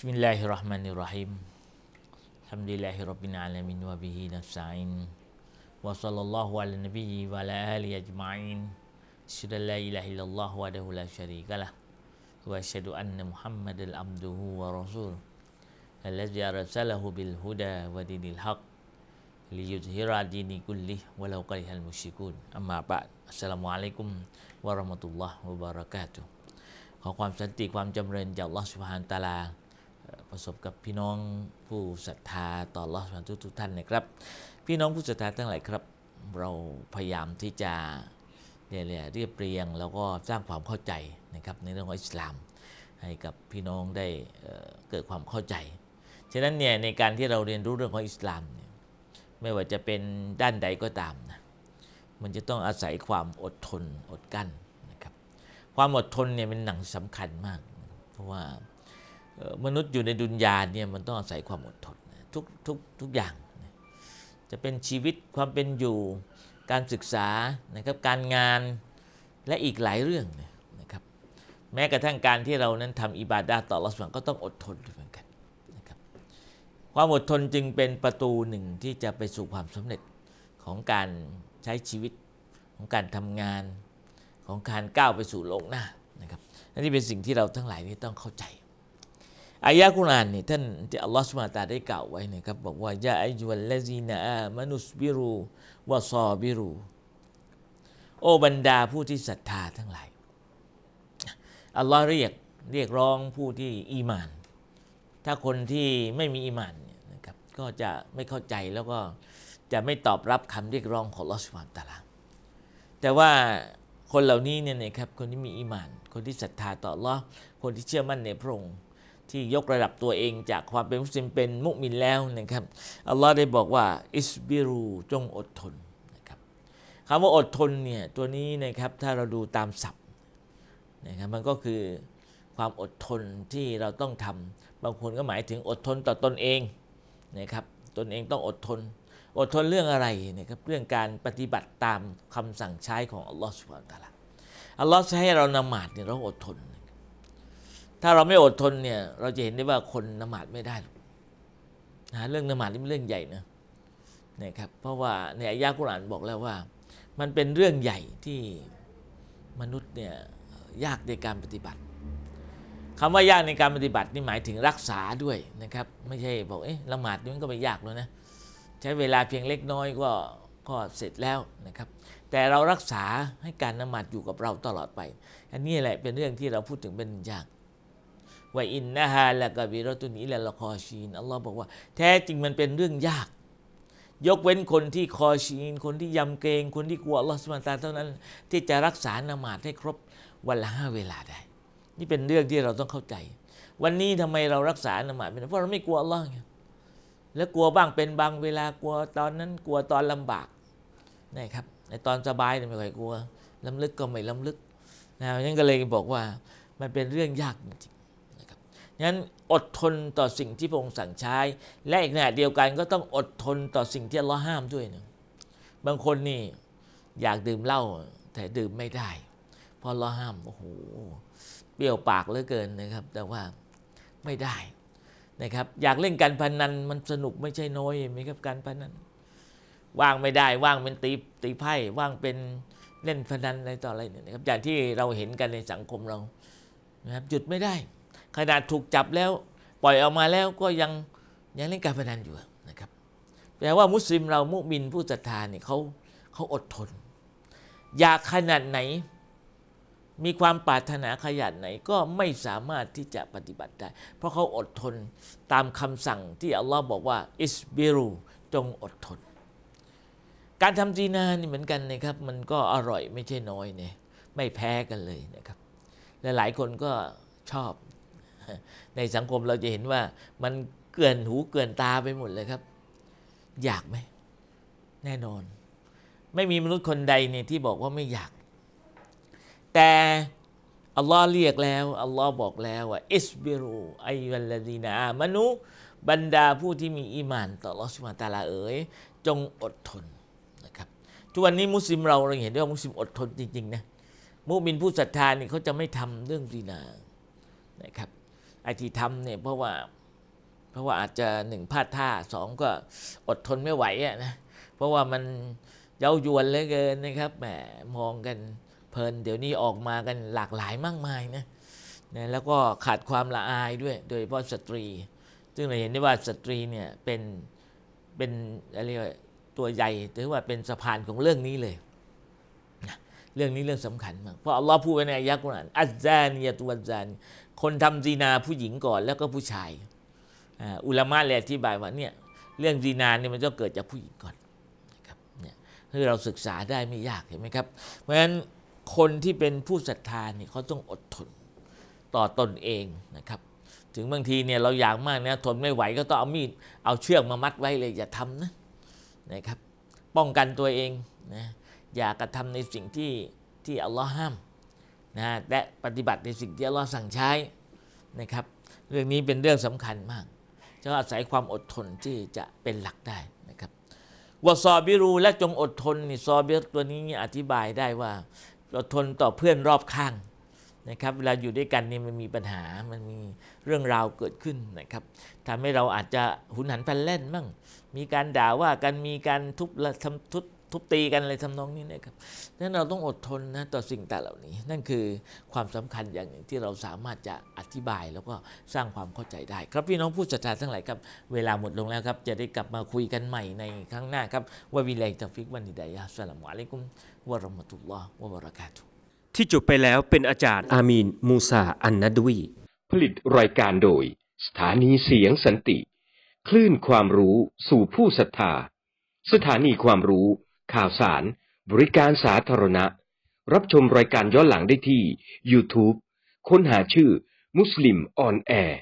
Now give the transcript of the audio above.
بسم الله الرحمن الرحيم الحمد لله رب العالمين وبه نستعين وصلى الله على النبي وعلى اله اجمعين اشهد ان لا اله الا الله وحده لا شريك له واشهد ان محمدا عبده ورسوله الذي ارسله بالهدى ودين الحق ليظهر دين كله ولو كره المشركون اما بعد السلام عليكم ورحمه الله وبركاته ขอความสันติความจำเริญจากลอสุภานตาลาประสบกับพี่น้องผู้ศรัทธาต่อรอสทุกทุกท่านนะครับ พี่น้องผู้ศรัทธาทั้งหลายครับ เราพยายามที่จะเรียบเรียง แล้วก็สร้างความเข้าใจนะครับในเรื่องของอิสลาม ให้กับพี่น้องได้เกิดความเข้าใจฉะนั้นเนี่ยในการที่เราเรียนรู้เรื่องของอิสลามไม่ว่าจะเป็นด้านใดก็ตามนะ มันจะต้องอาศัยความอดทนอดกั้นนะครับ ความอดทนเนี่ยเป็นหนังสำคัญมาก เพราะว่ามนุษย์อยู่ในดุนยาเนี่ยมันต้องอาศัยความอดทนทุกทุกทุกอย่าง จะเป็นชีวิตความเป็นอยู่การศึกษานะครับการงานและอีกหลายเรื่องนะครับแม้กระทั่งการที่เรานั้นทำอิบาดาต่อรัสวงก็ต้องอดทนเหมือนกันนะครับความอดทนจึงเป็นประตูหนึ่งที่จะไปสู่ความสำเร็จของการใช้ชีวิตของการทำงานของการก้าวไปสู่โลกหน้านะครับนี่เป็นสิ่งที่เราทั้งหลายนี่ต้องเข้าใจอายะกุรอานนี่ท่าน ที่อัลลอฮฺสุบฮานตาได้กล่าวไว้นะครับบอก ว่ายาอายุลละซีนาอามนุสบิรูวะซอบิรู โอบรรดาผู้ที่ศรัทธาทั้งหลายอัลลอฮ์เรียกเรียกร้องผู้ที่ อีมาน ถ้าคนที่ไม่มี อีมานนะครับก็จะไม่เข้าใจแล้วก็จะไม่ตอบรับคำเรียกร้องของลอสฟามตาลาแต่ว่าคนเหล่านี้เนี่ยนะครับคนที่มีอีมาน คนที่ศรัทธาต่อลอคนที่เชื่อมั่นในพระองค์ที่ยกระดับตัวเองจากความเป็น มุสลิมเป็นมุมินแล้วนะครับอัลลอฮ์ได้บอกว่าอิสบิรูจงอดทนนะครับคำว่าอดทนเนี่ยตัวนี้นะครับถ้าเราดูตามศัพท์นะครับมันก็คือความอดทนที่เราต้องทำบางคนก็หมายถึงอดทนต่อตนเองนะครับตนเองต้องอดทน อดทนเรื่องอะไรนะครับเรื่องการปฏิบัติตามคำสั่งใช้ของอัลลอฮ์สุบฮานตะละอัลลอฮ์ให้เรานมาดเนี่ยเราอดทนถ้าเราไม่อดทนเนี่ยเราจะเห็นได้ว่าคนนมาดไม่ได้นะเรื่องนมาดนี่เป็นเรื่องใหญ่นะนะครับเพราะว่าในอายะกุรอานบอกแล้วว่า มันเป็นเรื่องใหญ่ที่มนุษย์เนี่ยยากในการปฏิบัติคำว่ายากในการปฏิบัตินี่หมายถึงรักษาด้วยนะครับไม่ใช่บอกเอ๊ะละหมาดนี่มันก็ไม่ยากแล้วนะใช้เวลาเพียงเล็กน้อยก็ก็เสร็จแล้วนะครับ แต่เรารักษาให้การนมาดอยู่กับเราตลอดไปอันนี้แหละเป็นเรื่องที่เราพูดถึงเป็นยากว่าอินนะฮาละกับิรตุนีและละคอชีนอัลลอฮ์บอกว่าแท้จริงมันเป็นเรื่องยาก ยกเว้นคนที่คอชีน คนที่ยำเกรงคนที่กลัวอัลลอฮ์สุบานตาเท่านั้น ที่จะรักษานหมาดให้ครบวันละห้าเวลาได้ นี่เป็นเรื่องที่เราต้องเข้าใจ วันนี้ทำไมเรารักษานหมาดเป็นเพราะเราไม่กลัวอัลลอฮ์แล้วกลัวบ้างเป็นบางเวลากลัวตอนนั้นกลัวตอนลำบากนะครับ ในตอนสบายเนี่ยไม่ค่อยกลัวล้าลึกก็ไม่ล้าลึกนะยังนก็เลยบอกว่ามันเป็นเรื่องยากจริงนั้นอดทนต่อสิ่งที่พระองค์สั่งใช้ และอีกขณะเดียวกันก็ต้องอดทนต่อสิ่งที่เราห้ามด้วยนะบางคนนี่อยากดื่มเหล้าแต่ดื่มไม่ได้เพราะเราห้ามโอ้โหเปรี้ยวปากเหลือเกินนะครับ แต่ว่าไม่ได้นะครับ อยากเล่นการพนนันมันสนุกไม่ใช่น้อยมครับการพนนันว่างไม่ได้ ว่างเป็นตีตีไพ่ว่างเป็นเล่นพนันอะไรต่ออะไรเนี่ยนะครับอย่างที่เราเห็นกันในสังคมเรานะครับ หยุดไม่ได้ขนาดถูกจับแล้วปล่อยออกมาแล้วก็ยัง ยังเล่นการพนันอยู่นะครับ แปลว่ามุสลิมเรามุมิน ผู้ศรัทธาเนี่ยเขาเขาอดทน อยากขนาดไหน มีความปรารถนาขยันไหนก็ไม่สามารถที่จะปฏิบัติได้ เพราะเขาอดทนตามคำสั่งที่อัลลอฮ์บอกว่า อิสบิรูจงอดทน การทำจีนานี่เหมือนกันนะครับ มันก็อร่อยไม่ใช่น้อยเนี่ยไม่แพ้กันเลยนะครับและหลายคนก็ชอบในสังคมเราจะเห็นว่ามันเกื่อนหูเกื่อนตาไปหมดเลยครับ อยากไหมแน่นอน ไม่มีมนุษย์คนใดเนี่ยที่บอกว่าไม่อยาก แต่อัลลอฮ์เรียกแล้วอัลลอฮ์บอกแล้วว่าอิสบิรูอายุลลดีนามนุบรรดาผู้ที่มีอีมานต่อลอสุมาตาลาเอ๋ยจงอดทนนะครับทุกวันนี้มุสลิมเราเราเห็นด้ว่ามุสลิมอดทนจริงๆนะมุมินผู้ศรัทธานี่เขาจะไม่ทำเรื่องดีนานะครับไอ้ที่ทำเนี่ยเพราะว่าเพราะว่าอาจจะหนึ่งพลาดท่าสองก็อดทนไม่ไหวอ่ะนะเพราะว่ามันเย้ายวนเหลือเกินนะครับแหมมองกันเพลินเดี๋ยวนี้ออกมากันหลากหลายมากมายนะนะแล้วก็ขาดความละอายด้วย โดยเฉพาะสตรี ซึ่งเราเห็นได้ว่าสตรีเนี่ยเป็นเป็นอะไรตัวใหญ่ถือว่าเป็นสะพานของเรื่องนี้เลย เรื่องนี้เรื่องสำคัญมากเพราะอัลลอฮ์พูดไว้ในอายะกุรอานอัจจานียะตุวัจจานคนทำดีนาผู้หญิงก่อนแล้วก็ผู้ชาย อุลามะเลยอธิบายว่าเนี่ยเรื่องดีนาเนี่ยมันต้องเกิดจากผู้หญิงก่อนนะครับเนี่ยคือเราศึกษาได้ไม่ยากเห็นไหมครับ เพราะฉะนั้นคนที่เป็นผู้ศรัทธาเนี่ยเขาต้องอดทนต่อตนเองนะครับ ถึงบางทีเนี่ยเราอยากมากนะทนไม่ไหวก็ต้องเอามีดเอาเชือกมามัดไว้เลยอย่าทำนะนะครับ ป้องกันตัวเองนะอย่ากระทำในสิ่งที่ที่อัลลอฮ์ห้ามนะและปฏิบัติในสิ่งที่เราสั่งใช้นะครับเรื่องนี้เป็นเรื่องสำคัญมากจะอาศัยความอดทนที่จะเป็นหลักได้นะครับวซอบิรูและจงอดทนนี่ซอบิรตัวนี้อธิบายได้ว่า อดทนต่อเพื่อนรอบข้างนะครับเวลาอยู่ด้วยกันนี่มันมีปัญหามันมีเรื่องราวเกิดขึ้นนะครับทำให้เราอาจจะหุนหันพลันเล่นมั่งมีการด่าว่ากันมีการทุบทำทุบทุบตีกันอะไรทำนองนี้นะครับดังนั้นเราต้องอดทนนะต่อสิ่งต่างเหล่านี้ นั่นคือความสำคัญอย่างหนึ่งที่เราสามารถจะอธิบายแล้วก็สร้างความเข้าใจได้ ครับพี่น้องผู้ศรัทธาทั้งหลายครับ เวลาหมดลงแล้วครับ จะได้กลับมาคุยกันใหม่ในครั้งหน้าครับว่าวิเลกตฟิกวันนิดายาสลามุอะลัยกุม วะรอมะตุลลอฮ์วะบะราะกาตุที่จบไปแล้วเป็นอาจารย์อามีนมูซาอันนัดวีผลิตรายการโดย สถานีเสียงสันติ คลื่นความรู้สู่ผู้ศรัทธา สถานีความรู้ข่าวสารบริการสาธารณะ รับชมรายการย้อนหลังได้ที่ YouTube ค้นหาชื่อมุสลิมออนแอร์